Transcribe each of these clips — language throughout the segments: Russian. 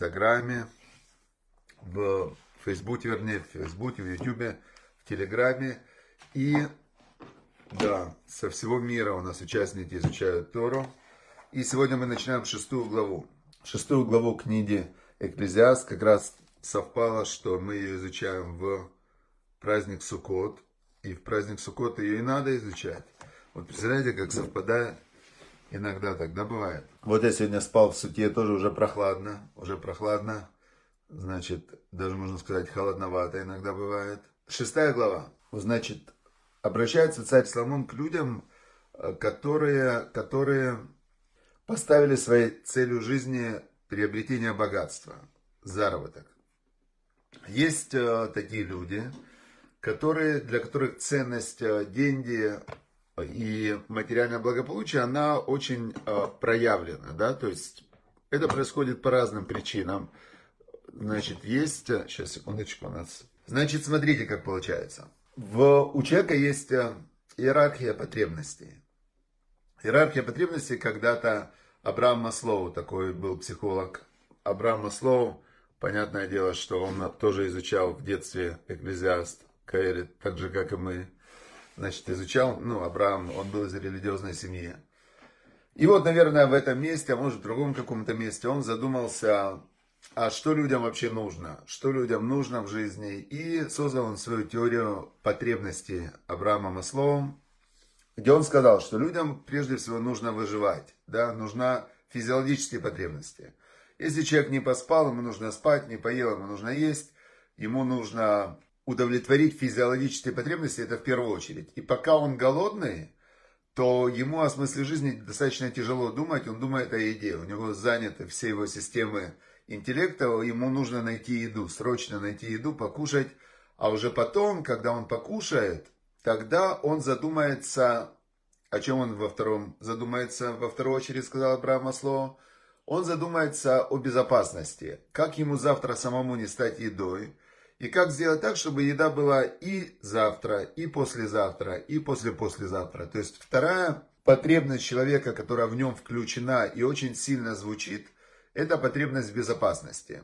Инстаграме, в Фейсбуке, вернее, в Фейсбуке, в Ютубе, в Телеграме. И да, со всего мира у нас участники изучают Тору. И сегодня мы начинаем шестую главу. Шестую главу книги Экклезиаст как раз совпало, что мы ее изучаем в праздник Суккот. И в праздник Суккот ее и надо изучать. Вот представляете, как совпадает. Иногда тогда бывает. Вот я сегодня спал в сутье, тоже уже прохладно. Уже прохладно. Значит, даже можно сказать, холодновато иногда бывает. Шестая глава. Значит, обращается царь Соломон к людям, э, которые, которые поставили своей целью жизни приобретение богатства, заработок. Есть э, такие люди, которые, для которых ценность э, деньги и материальное благополучие, она очень э, проявлена, да, то есть это происходит по разным причинам. Значит, есть... Сейчас, секундочку, у нас... Значит, смотрите, как получается. В, у человека есть э, иерархия потребностей. Иерархия потребностей когда-то Абрам Маслоу, такой был психолог. Абрам Маслоу, понятное дело, что он тоже изучал в детстве экклезиаст Каэри, так же, как и мы значит, изучал, ну, Авраам, он был из религиозной семьи. И вот, наверное, в этом месте, а может в другом каком-то месте, он задумался, а что людям вообще нужно, что людям нужно в жизни. И создал он свою теорию потребностей Авраама Маслоу, где он сказал, что людям прежде всего нужно выживать, да, нужна физиологические потребности. Если человек не поспал, ему нужно спать, не поел, ему нужно есть, ему нужно удовлетворить физиологические потребности, это в первую очередь. И пока он голодный, то ему о смысле жизни достаточно тяжело думать, он думает о еде, у него заняты все его системы интеллекта, ему нужно найти еду, срочно найти еду, покушать, а уже потом, когда он покушает, тогда он задумается, о чем он во втором задумается, во вторую очередь сказал Абрам Масло, он задумается о безопасности, как ему завтра самому не стать едой, и как сделать так, чтобы еда была и завтра, и послезавтра, и послепослезавтра. То есть вторая потребность человека, которая в нем включена и очень сильно звучит, это потребность безопасности.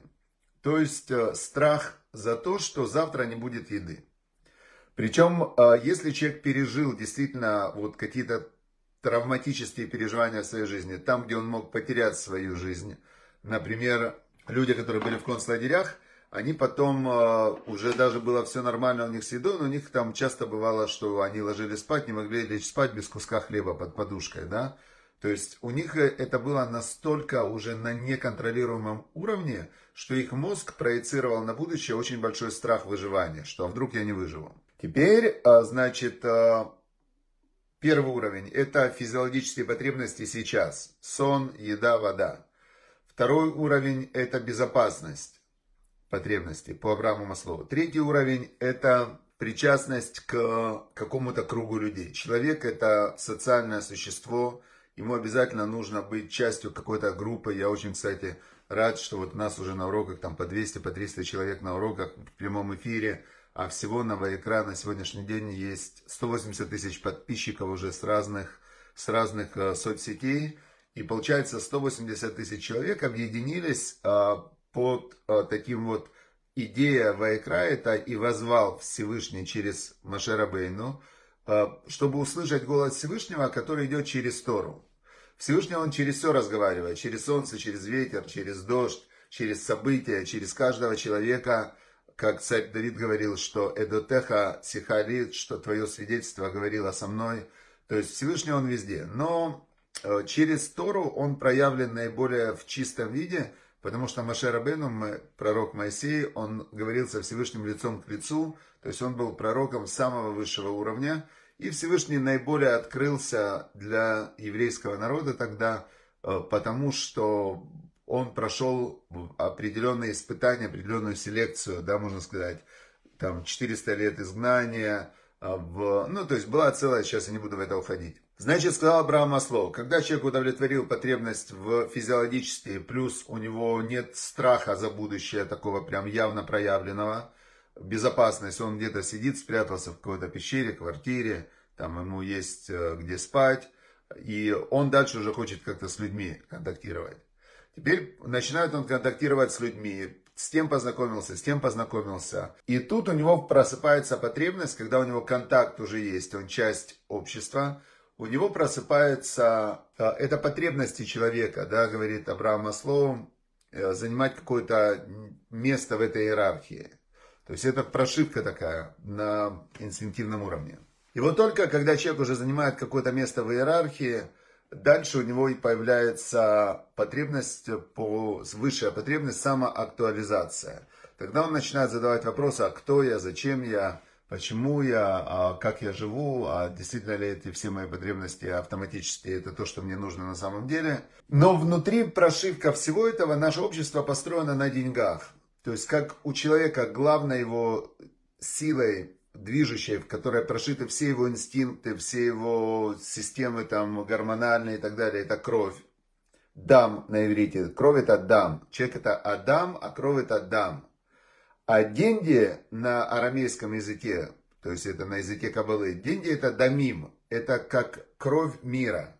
То есть э, страх за то, что завтра не будет еды. Причем, э, если человек пережил действительно вот какие-то травматические переживания в своей жизни, там, где он мог потерять свою жизнь, например, люди, которые были в концлагерях, они потом, а, уже даже было все нормально у них с едой, но у них там часто бывало, что они ложились спать, не могли лечь спать без куска хлеба под подушкой, да. То есть у них э, это было настолько уже на неконтролируемом уровне, что их мозг проецировал на будущее очень большой страх выживания, что а вдруг я не выживу. Теперь, а, значит, а, первый уровень – это физиологические потребности сейчас. Сон, еда, вода. Второй уровень – это безопасность потребности по Аврааму Маслову. Третий уровень – это причастность к какому-то кругу людей. Человек – это социальное существо, ему обязательно нужно быть частью какой-то группы. Я очень, кстати, рад, что вот у нас уже на уроках там по 200, по 300 человек на уроках в прямом эфире, а всего на Вайкра на сегодняшний день есть 180 тысяч подписчиков уже с разных, с разных э, соцсетей. И получается 180 тысяч человек объединились а, по э, таким вот идея Вайкра это и возвал Всевышний через Машерабейну, э, чтобы услышать голос Всевышнего, который идет через Тору. Всевышний он через все разговаривает, через солнце, через ветер, через дождь, через события, через каждого человека, как царь Давид говорил, что «Эдотеха сихарит», что «Твое свидетельство говорило со мной». То есть Всевышний он везде. Но Э, через Тору он проявлен наиболее в чистом виде, потому что Маше Рабену, пророк Моисей, он говорил со Всевышним лицом к лицу, то есть он был пророком самого высшего уровня, и Всевышний наиболее открылся для еврейского народа тогда, э, потому что он прошел определенные испытания, определенную селекцию, да, можно сказать, там 400 лет изгнания, э, в, ну, то есть была целая, сейчас я не буду в это уходить. Значит, сказал Абрам Маслоу, когда человек удовлетворил потребность в физиологической, плюс у него нет страха за будущее такого прям явно проявленного, безопасность, он где-то сидит, спрятался в какой-то пещере, квартире, там ему есть э, где спать, и он дальше уже хочет как-то с людьми контактировать. Теперь начинает он контактировать с людьми, с тем познакомился, с тем познакомился. И тут у него просыпается потребность, когда у него контакт уже есть, он часть общества, у него просыпается э, эта потребность человека, да, говорит Абрам Маслоу, э, занимать какое-то место в этой иерархии. То есть это прошивка такая на инстинктивном уровне. И вот только когда человек уже занимает какое-то место в иерархии, дальше у него и появляется потребность, по, высшая потребность, самоактуализация. Тогда он начинает задавать вопросы, а кто я, зачем я, почему я, а, как я живу, а действительно ли эти все мои потребности автоматически это то, что мне нужно на самом деле. Но внутри прошивка всего этого наше общество построено на деньгах. То есть как у человека главной его силой движущей, в которой прошиты все его инстинкты, все его системы там гормональные и так далее, это кровь. Дам на иврите. Кровь это дам. Человек это Адам, а кровь это дам. А денди на арамейском языке, то есть это на языке Кабалы, денди это дамим, это как кровь мира.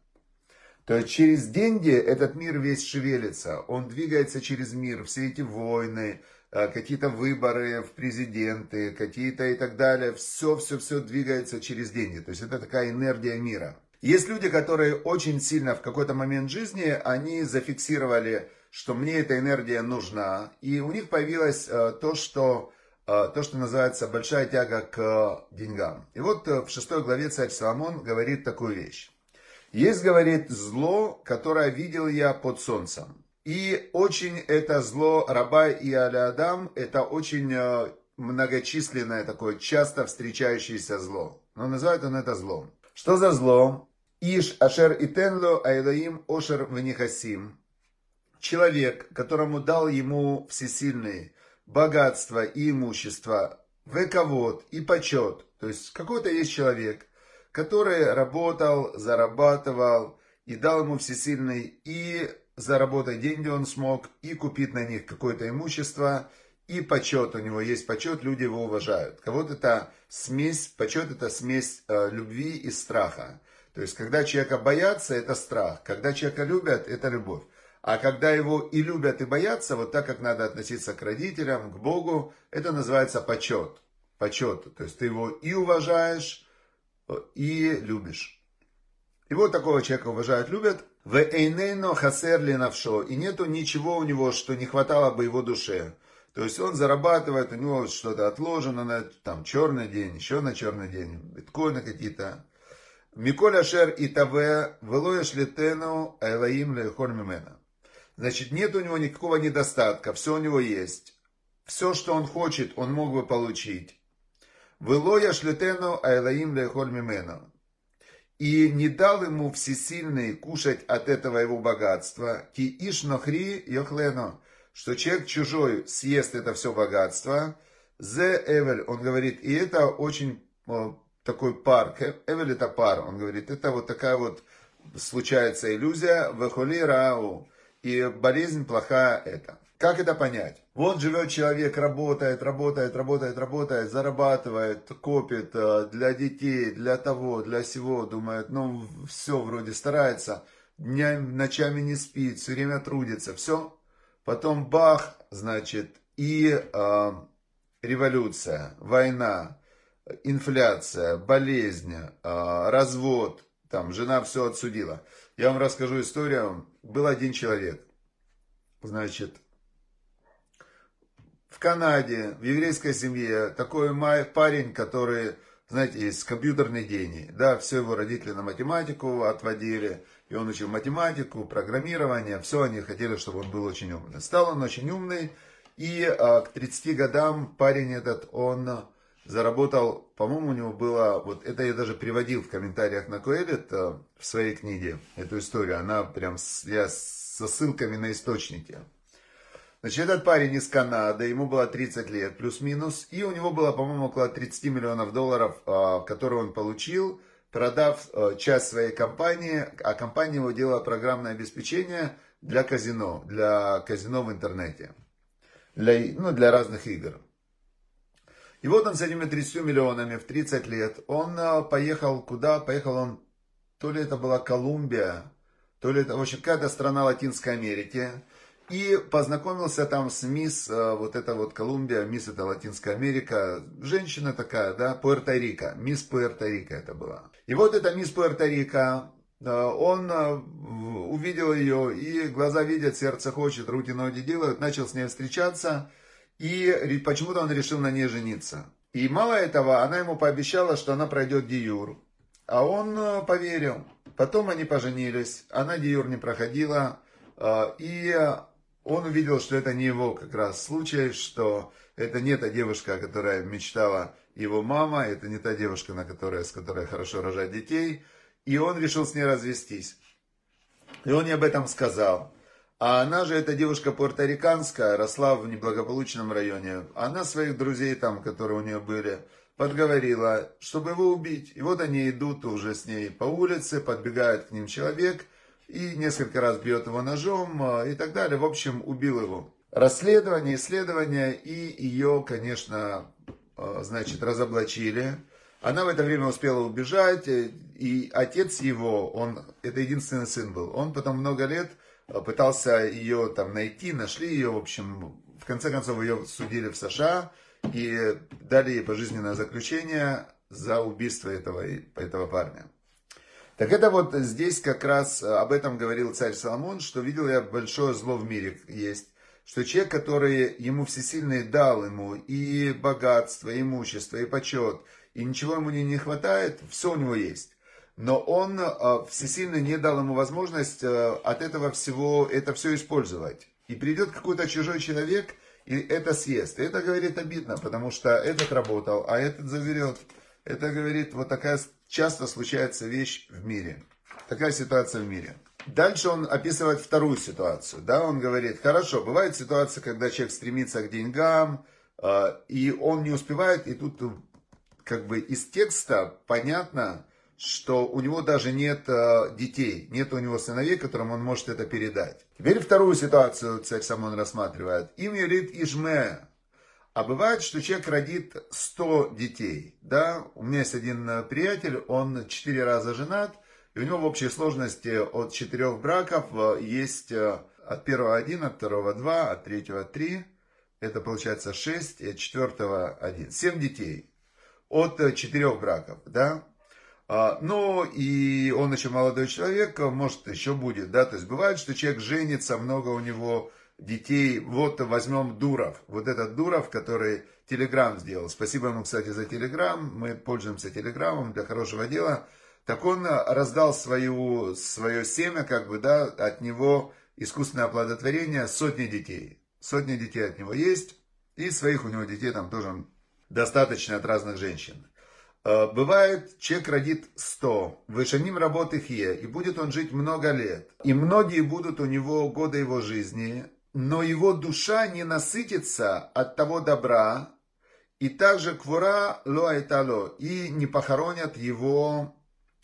То есть через деньги этот мир весь шевелится, он двигается через мир, все эти войны, э, какие-то выборы в президенты, какие-то и так далее, все-все-все двигается через деньги. То есть это такая энергия мира. Есть люди, которые очень сильно в какой-то момент жизни, они зафиксировали что мне эта энергия нужна. И у них появилось э, то, что, э, то, что называется большая тяга к э, деньгам. И вот в шестой главе царь Соломон говорит такую вещь. Есть, говорит, зло, которое видел я под солнцем. И очень это зло раба и алядам, это очень многочисленное такое, часто встречающееся зло. Но называют он это злом. Что за зло? Иш ашер итенло аилаим ошер венихасим человек, которому дал ему всесильный богатства и имущество, выковод и почет, то есть какой-то есть человек, который работал, зарабатывал и дал ему всесильный и заработать деньги он смог, и купить на них какое-то имущество, и почет у него есть почет, люди его уважают. Кого-то это смесь, почет это смесь э, любви и страха. То есть, когда человека боятся, это страх. Когда человека любят, это любовь. А когда его и любят, и боятся, вот так как надо относиться к родителям, к Богу, это называется почет. Почет. То есть ты его и уважаешь, э, и любишь. И вот такого человека уважают, любят. В Эйнейно хасер навшо. И нету ничего у него, что не хватало бы его душе. То есть он зарабатывает, у него что-то отложено на там, черный день, еще на черный день, биткоины какие-то. Миколя Шер и Таве, Велоя Шлитену, а Элаим Лехор Значит, нет у него никакого недостатка, все у него есть. Все, что он хочет, он мог бы получить. «Вело я шлетену айлаим лехоль мимену». И не дал ему всесильный кушать от этого его богатства, ки иш нохри йохлено, что человек чужой съест это все богатство, зе эвель, он говорит, и это очень э, такой пар, эвель это пар, он говорит, это вот такая вот случается иллюзия, вехоли рау, и болезнь плохая это. Как это понять? Вот живет человек, работает, работает, работает, работает, зарабатывает, копит э, для детей, для того, для всего, думает, ну все вроде старается, днями, ночами не спит, все время трудится, все. Потом бах, значит, и э, революция, война, инфляция, болезнь, э, развод, там жена все отсудила. Я вам расскажу историю. Был один человек. Значит, в Канаде, в еврейской семье, такой парень, который, знаете, из компьютерной гений. Да, все его родители на математику отводили, и он учил математику, программирование, все они хотели, чтобы он был очень умный. Стал он очень умный, и а, к 30 годам парень этот, он заработал, по-моему, у него было, вот это я даже приводил в комментариях на Коэлит в своей книге, эту историю, она прям, я со ссылками на источники. Значит, этот парень из Канады, ему было 30 лет, плюс-минус, и у него было, по-моему, около 30 миллионов долларов, э, которые он получил, продав э, часть своей компании, а компания его делала программное обеспечение для казино, для казино в интернете, для, ну, для разных игр. И вот он с этими 30 миллионами в 30 лет, он э, поехал куда? Поехал он, то ли это была Колумбия, то ли это, в общем, какая-то страна Латинской Америки. И познакомился там с мисс, э, вот это вот Колумбия, мисс это Латинская Америка, женщина такая, да, Пуэрто-Рико, мисс Пуэрто-Рико это была. И вот эта мисс Пуэрто-Рико, э, он увидел ее, и глаза видят, сердце хочет, руки ноги делают, начал с ней встречаться – и почему-то он решил на ней жениться. И мало этого, она ему пообещала, что она пройдет Диюр. А он э, поверил. Потом они поженились, она Диюр не проходила. А, и он увидел, что это не его как раз случай, что это не та девушка, которая мечтала его мама, это не та девушка, на которой, с которой хорошо рожать детей. И он решил с ней развестись. И он ей об этом сказал. А она же, эта девушка пуэрториканская, росла в неблагополучном районе. Она своих друзей там, которые у нее были, подговорила, чтобы его убить. И вот они идут уже с ней по улице, подбегает к ним человек и несколько раз бьет его ножом а, и так далее. В общем, убил его. Расследование, исследование и ее, конечно, а, значит, разоблачили. Она в это время успела убежать, и отец его, он, это единственный сын был, он потом много лет Э, пытался ее там найти, нашли ее, в общем, в конце концов ее судили в США и дали ей пожизненное заключение за убийство этого, этого парня. Так это вот здесь как раз э, об этом говорил царь Соломон, что видел я большое зло в мире есть, что человек, который ему всесильный дал ему и богатство, и имущество, и почет, и ничего ему не, не хватает, все у него есть но он э, всесильно не дал ему возможность э, от этого всего, это все использовать. И придет какой-то чужой человек, и это съест. И это, говорит, обидно, потому что этот работал, а этот заберет. Это, говорит, вот такая часто случается вещь в мире. Такая ситуация в мире. Дальше он описывает вторую ситуацию. Да, он говорит, хорошо, бывает ситуация, когда человек стремится к деньгам, э, и он не успевает, и тут как бы из текста понятно, что у него даже нет э, детей, нет у него сыновей, которым он может это передать. Теперь вторую ситуацию царь Самон рассматривает. Им юрит Ижме. А бывает, что человек родит 100 детей. Да? У меня есть один э, приятель, он 4 раза женат, и у него в общей сложности от 4 браков э, есть от первого один, от второго два, от третьего три. Это получается 6, и от четвертого один. 7 детей от четырех браков, да? А, Но ну, и он еще молодой человек, а, может, еще будет, да, то есть бывает, что человек женится, много у него детей. Вот возьмем Дуров, вот этот Дуров, который Телеграм сделал. Спасибо ему, кстати, за Телеграм, мы пользуемся Телеграмом для хорошего дела. Так он а, раздал свою, свое семя, как бы, да, от него искусственное оплодотворение сотни детей. Сотни детей от него есть, и своих у него детей там тоже достаточно от разных женщин. Э, бывает, человек родит 100, вышаним работ их е, и будет он жить много лет. И многие будут у него годы его жизни, но его душа не насытится от того добра, и также квура лоайтало, и не похоронят его,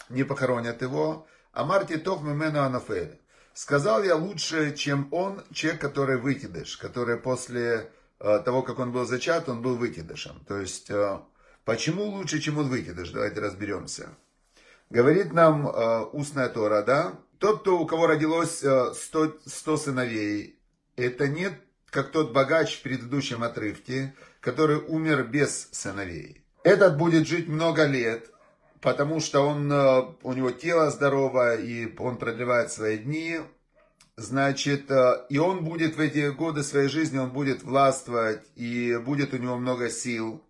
не похоронят его, а Марти Тов Мимену Анафель. Сказал я лучше, чем он, человек, который выкидыш, который после э, того, как он был зачат, он был выкидышем. То есть э, Почему лучше, чем он выкидыш? Давайте разберемся. Говорит нам э, устная Тора, да? Тот, кто, у кого родилось э, 100, 100 сыновей, это нет, как тот богач в предыдущем отрывке, который умер без сыновей. Этот будет жить много лет, потому что он, э, у него тело здоровое, и он продлевает свои дни, значит, э, и он будет в эти годы своей жизни, он будет властвовать, и будет у него много сил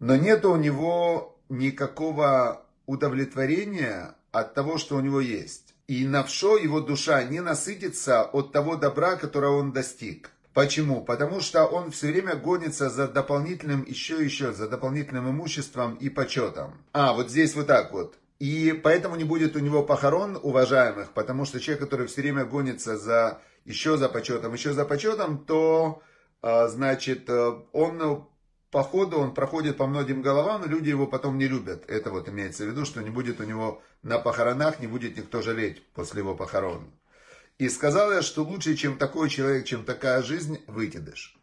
но нет у него никакого удовлетворения от того, что у него есть. И навшо его душа не насытится от того добра, которое он достиг. Почему? Потому что он все время гонится за дополнительным, еще и еще, за дополнительным имуществом и почетом. А, вот здесь вот так вот. И поэтому не будет у него похорон уважаемых, потому что человек, который все время гонится за еще за почетом, еще за почетом, то, а, значит, э, он по ходу он проходит по многим головам, люди его потом не любят. Это вот имеется в виду, что не будет у него на похоронах, не будет никто жалеть после его похорон. И сказал я, что лучше, чем такой человек, чем такая жизнь, выкидыш.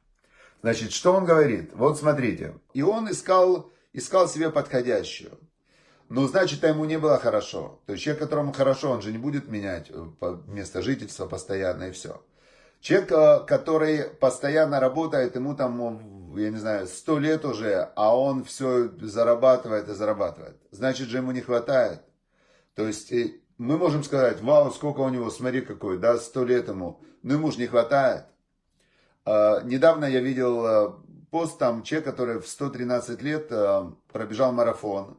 Значит, что он говорит? Вот смотрите. И он искал, искал себе подходящую. Ну, значит, ему не было хорошо. То есть человек, которому хорошо, он же не будет менять э, место жительства постоянно и все. Человек, э, который постоянно работает, ему там я не знаю, сто лет уже, а он все зарабатывает и зарабатывает. Значит же ему не хватает. То есть э, мы можем сказать, вау, сколько у него, смотри какой, да, сто лет ему. Но ему же не хватает. А, недавно я видел э, пост там человек, который в 113 лет э, пробежал марафон.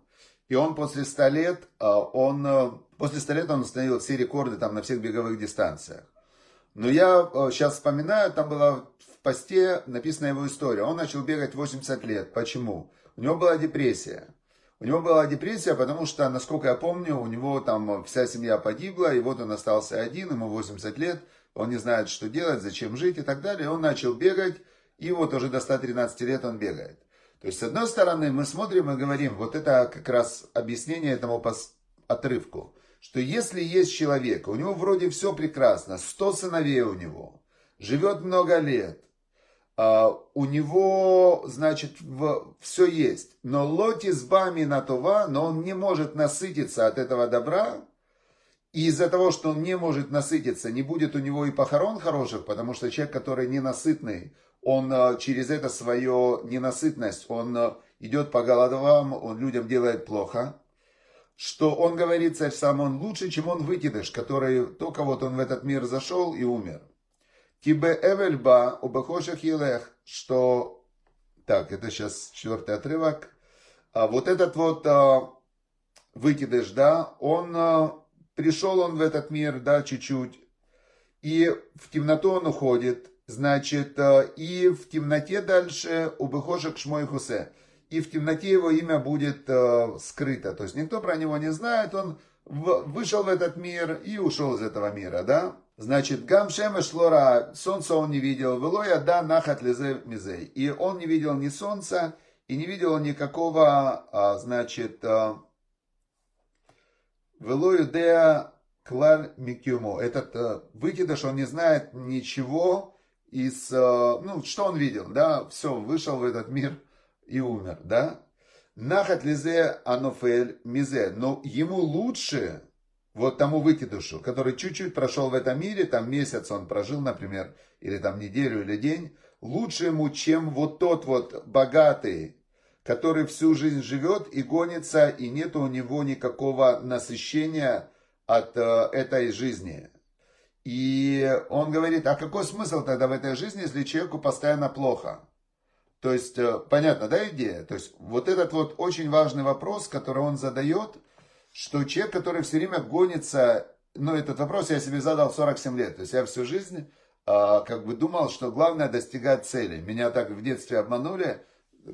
И он после 100 лет, он, после 100 лет он установил все рекорды там на всех беговых дистанциях. Но я сейчас э, вспоминаю, там была в посте написана его история. Он начал бегать 80 лет. Почему? У него была депрессия. У него была депрессия, потому что, насколько я помню, у него там вся семья погибла, и вот он остался один, ему 80 лет, он не знает, что делать, зачем жить и так далее. Он начал бегать, и вот уже до 113 лет он бегает. То есть, с одной стороны, мы смотрим и говорим, вот это как раз объяснение этому отрывку что если есть человек, у него вроде все прекрасно, сто сыновей у него, живет много лет, а, у него, значит, в, все есть, но лоти с бами на това, но он не может насытиться от этого добра, и из-за того, что он не может насытиться, не будет у него и похорон хороших, потому что человек, который ненасытный, он а, через это свою ненасытность, он а, идет по головам, он людям делает плохо что он говорит, царь сам, он лучше, чем он выкидыш, который только вот он в этот мир зашел и умер. Тибе эвельба убахошах елех, что... Так, это сейчас четвертый отрывок. А вот этот вот а, выкидыш, да, он... А, пришел он в этот мир, да, чуть-чуть, и в темноту он уходит, значит, а, и в темноте дальше убыхошек шмой хусе и в темноте его имя будет э, скрыто. То есть никто про него не знает, он в, вышел в этот мир и ушел из этого мира, да? Значит, Гам Шемеш Лора, солнца он не видел, Велоя да нахат лизе мизей. И он не видел ни солнца, и не видел никакого, а, значит, э, Велою деа клар микюмо. Этот э, выкидыш, он не знает ничего из, э, ну, что он видел, да, все, вышел в этот мир – и умер, да? Нахат лизе анофель мизе. Но ему лучше вот тому выкидушу, который чуть-чуть прошел в этом мире, там месяц он прожил, например, или там неделю или день, лучше ему, чем вот тот вот богатый, который всю жизнь живет и гонится, и нет у него никакого насыщения от э, этой жизни. И он говорит, а какой смысл тогда в этой жизни, если человеку постоянно плохо? То есть, э, понятно, да, идея? То есть, вот этот вот очень важный вопрос, который он задает, что человек, который все время гонится, ну, этот вопрос я себе задал 47 лет, то есть я всю жизнь э, как бы думал, что главное достигать цели. Меня так в детстве обманули,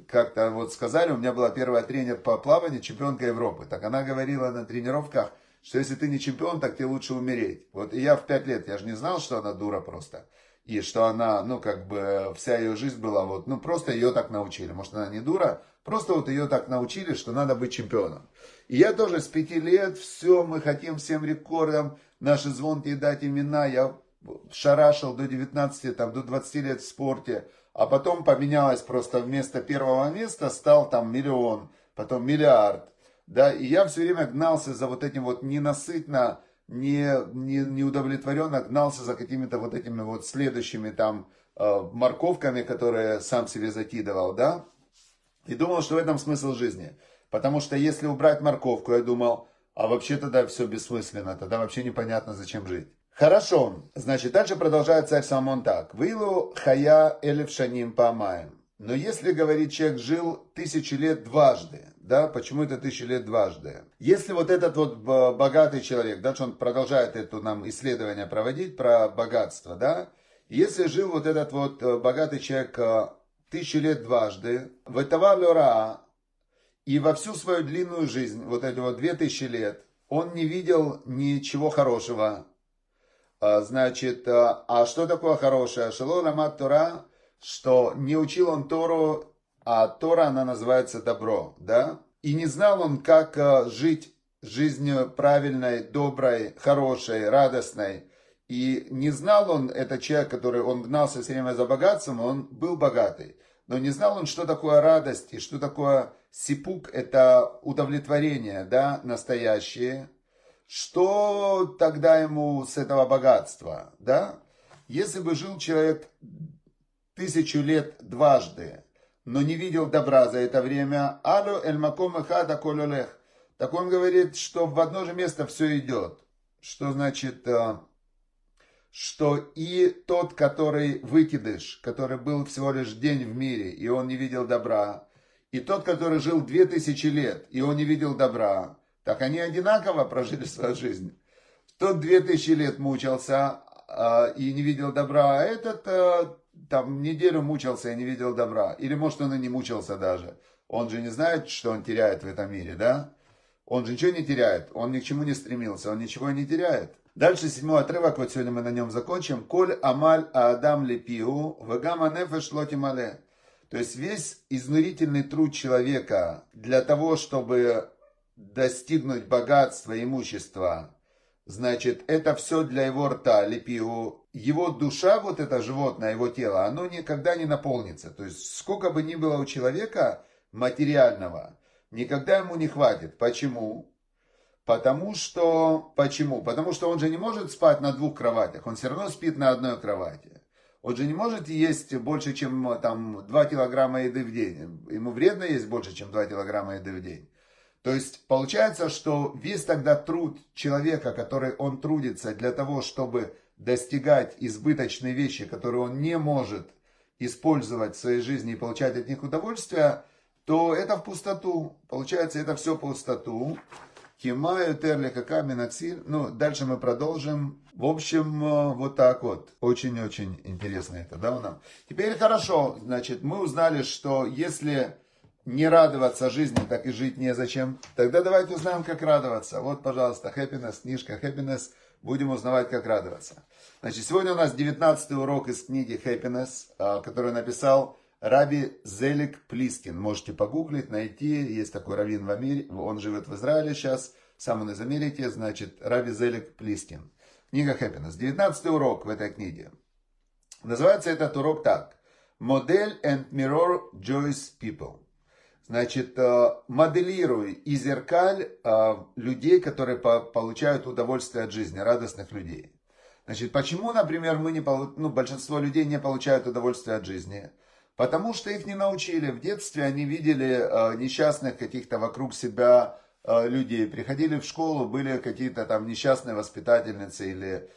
как-то вот сказали, у меня была первая тренер по плаванию, чемпионка Европы. Так она говорила на тренировках, что если ты не чемпион, так тебе лучше умереть. Вот и я в 5 лет, я же не знал, что она дура просто и что она, ну, как бы, вся ее жизнь была вот, ну, просто ее так научили. Может, она не дура, просто вот ее так научили, что надо быть чемпионом. И я тоже с пяти лет, все, мы хотим всем рекордам, наши звонки дать имена, я шарашил до 19, там, до 20 лет в спорте, а потом поменялось просто вместо первого места стал там миллион, потом миллиард, да, и я все время гнался за вот этим вот ненасытно, не, не, не удовлетворенно гнался за какими-то вот этими вот следующими там э, морковками, которые сам себе закидывал, да, и думал, что в этом смысл жизни. Потому что если убрать морковку, я думал, а вообще тогда все бессмысленно, тогда вообще непонятно, зачем жить. Хорошо, значит, дальше продолжает царь Соломон так. Вылу хая элевшаним по памаем. Но если, говорит, человек жил тысячи лет дважды, да, почему это тысячи лет дважды? Если вот этот вот богатый человек, да, что он продолжает это нам исследование проводить про богатство, да, если жил вот этот вот э, богатый человек э, тысячи лет дважды, в этого лера, и во всю свою длинную жизнь, вот эти вот две тысячи лет, он не видел ничего хорошего. А, значит, э, а что такое хорошее? Шалом Рамат Тора – что не учил он Тору, а Тора, она называется добро, да? И не знал он, как э, жить жизнью правильной, доброй, хорошей, радостной. И не знал он, этот человек, который, он гнался все время за богатством, он был богатый. Но не знал он, что такое радость и что такое сипук, это удовлетворение, да, настоящее. Что тогда ему с этого богатства, да? Если бы жил человек тысячу лет дважды, но не видел добра за это время. Алю эль маком эхада Так он говорит, что в одно же место все идет. Что значит, э, что и тот, который выкидыш, который был всего лишь день в мире, и он не видел добра, и тот, который жил две тысячи лет, и он не видел добра, так они одинаково прожили свою жизнь. Тот две тысячи лет мучился э, и не видел добра, а этот э, там неделю мучился и не видел добра. Или, может, он и не мучился даже. Он же не знает, что он теряет в этом мире, да? Он же ничего не теряет, он ни к чему не стремился, он ничего не теряет. Дальше седьмой отрывок, вот сегодня мы на нем закончим. «Коль амаль аадам лепиу, вегама нефеш лотимале». То есть весь изнурительный труд человека для того, чтобы достигнуть богатства, имущества, Значит, это все для его рта, лепиу. Его душа, вот это животное, его тело, оно никогда не наполнится. То есть, сколько бы ни было у человека материального, никогда ему не хватит. Почему? Потому что... Почему? Потому что он же не может спать на двух кроватях. Он все равно спит на одной кровати. Он же не может есть больше, чем там, 2 килограмма еды в день. Ему вредно есть больше, чем 2 килограмма еды в день. То есть получается, что весь тогда труд человека, который он трудится для того, чтобы достигать избыточные вещи, которые он не может использовать в своей жизни и получать от них удовольствие, то это в пустоту. Получается, это все пустоту. Кимаю терлиха каменацир. Ну, дальше мы продолжим. В общем, э, вот так вот. Очень-очень интересно это, да, у нас. Теперь хорошо, значит, мы узнали, что если не радоваться жизни, так и жить незачем. Тогда давайте узнаем, как радоваться. Вот, пожалуйста, happiness, книжка happiness. Будем узнавать, как радоваться. Значит, сегодня у нас 19 урок из книги happiness, а, который написал Раби Зелик Плискин. Можете погуглить, найти. Есть такой раввин в Америке. Он живет в Израиле сейчас. Сам он из Америки. Значит, Раби Зелик Плискин. Книга happiness. 19 урок в этой книге. Называется этот урок так. Модель and mirror Joyous people. Значит, э, моделируй и зеркаль э, людей, которые получают удовольствие от жизни, радостных людей. Значит, почему, например, мы не ну, большинство людей не получают удовольствие от жизни? Потому что их не научили. В детстве они видели э, несчастных каких-то вокруг себя людей. Приходили в школу, были какие-то там несчастные воспитательницы или,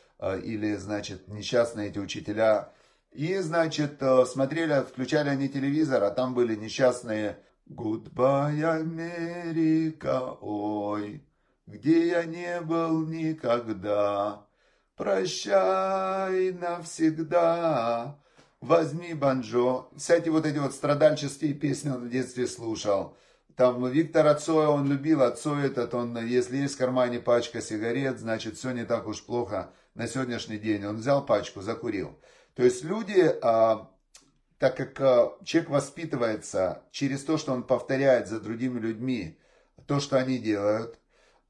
или значит, несчастные эти учителя. И, значит, смотрели, включали они телевизор, а там были несчастные Гудбай, Америка, ой, где я не был никогда. Прощай навсегда. Возьми банджо. Кстати, вот эти вот страдальческие песни он в детстве слушал. Там ну, Виктор Отцоя, он любил Отцоя этот, он, если есть в кармане пачка сигарет, значит, все не так уж плохо на сегодняшний день. Он взял пачку, закурил. То есть люди а, так как э, человек воспитывается через то, что он повторяет за другими людьми то, что они делают.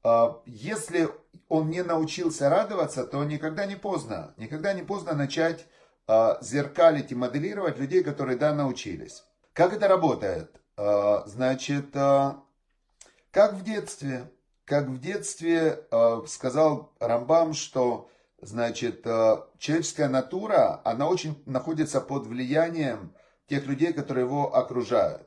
Э, если он не научился радоваться, то никогда не поздно. Никогда не поздно начать э, зеркалить и моделировать людей, которые, да, научились. Как это работает? Значит, как в детстве. Как в детстве сказал Рамбам, что Значит, э, человеческая натура, она очень находится под влиянием тех людей, которые его окружают.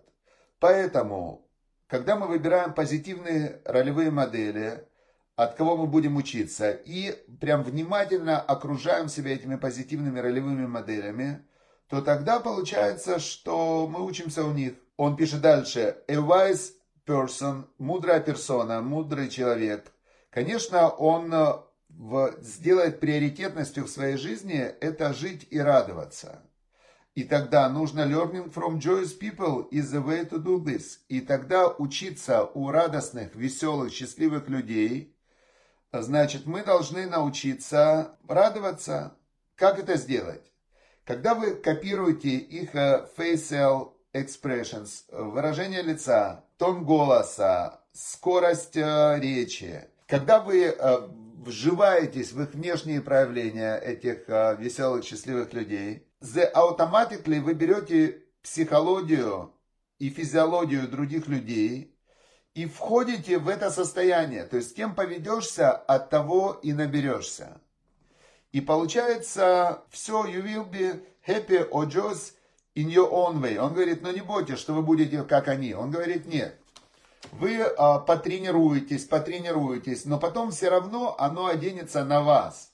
Поэтому, когда мы выбираем позитивные ролевые модели, от кого мы будем учиться, и прям внимательно окружаем себя этими позитивными ролевыми моделями, то тогда получается, что мы учимся у них. Он пишет дальше. A wise person, мудрая персона, мудрый человек. Конечно, он э, в, сделает приоритетностью в своей жизни, это жить и радоваться. И тогда нужно learning from joyous people is the way to do this. И тогда учиться у радостных, веселых, счастливых людей. Значит, мы должны научиться радоваться. Как это сделать? Когда вы копируете их э, facial expressions, выражение лица, тон голоса, скорость э, речи, когда вы э, вживаетесь в их внешние проявления, этих э, веселых, счастливых людей, the automatically вы берете психологию и физиологию других людей и входите в это состояние. То есть, кем поведешься, от того и наберешься. И получается, все, you will be happy or just in your own way. Он говорит, ну не бойтесь, что вы будете как они. Он говорит, нет. Вы а, потренируетесь, потренируетесь, но потом все равно оно оденется на вас.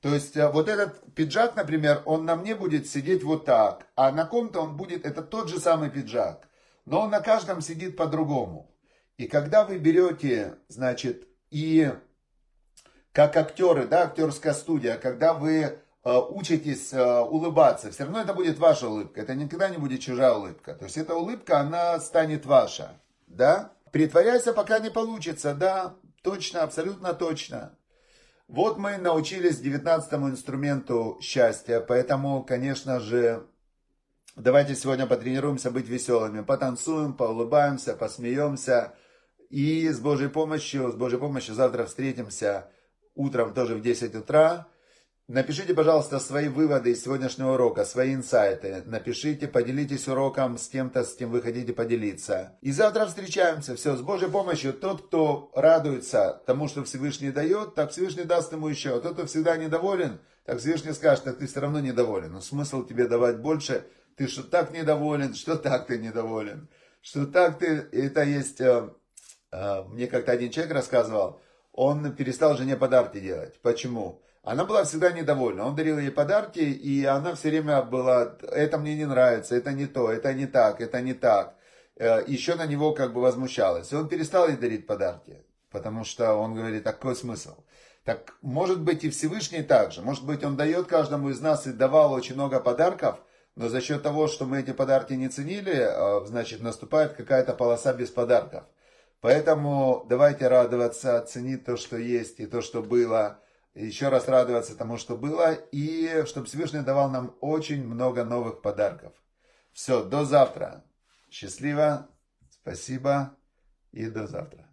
То есть а, вот этот пиджак, например, он на мне будет сидеть вот так, а на ком-то он будет, это тот же самый пиджак, но он на каждом сидит по-другому. И когда вы берете, значит, и как актеры, да, актерская студия, когда вы а, учитесь а, улыбаться, все равно это будет ваша улыбка, это никогда не будет чужая улыбка. То есть эта улыбка, она станет ваша, да? Притворяйся, пока не получится, да, точно, абсолютно точно. Вот мы научились девятнадцатому инструменту счастья, поэтому, конечно же, давайте сегодня потренируемся быть веселыми, потанцуем, поулыбаемся, посмеемся, и с Божьей помощью, с Божьей помощью завтра встретимся утром тоже в 10 утра, Напишите, пожалуйста, свои выводы из сегодняшнего урока, свои инсайты. Напишите, поделитесь уроком с кем-то, с кем вы хотите поделиться. И завтра встречаемся. Все, с Божьей помощью. Тот, кто радуется тому, что Всевышний дает, так Всевышний даст ему еще. А тот, кто всегда недоволен, так Всевышний скажет, так ты все равно недоволен. Но смысл тебе давать больше? Ты что так недоволен, что так ты недоволен. Что так ты... Это есть... Э, э, мне как-то один человек рассказывал, он перестал жене подарки делать. Почему? Она была всегда недовольна. Он дарил ей подарки, и она все время была, это мне не нравится, это не то, это не так, это не так. Э, Еще на него как бы возмущалась. И он перестал ей дарить подарки, потому что он говорит, такой «А смысл? Так может быть и Всевышний также. Может быть он дает каждому из нас и давал очень много подарков, но за счет того, что мы эти подарки не ценили, э, значит наступает какая-то полоса без подарков. Поэтому давайте радоваться, ценить то, что есть и то, что было – еще раз радоваться тому, что было, и чтобы Всевышний давал нам очень много новых подарков. Все, до завтра. Счастливо, спасибо и до завтра.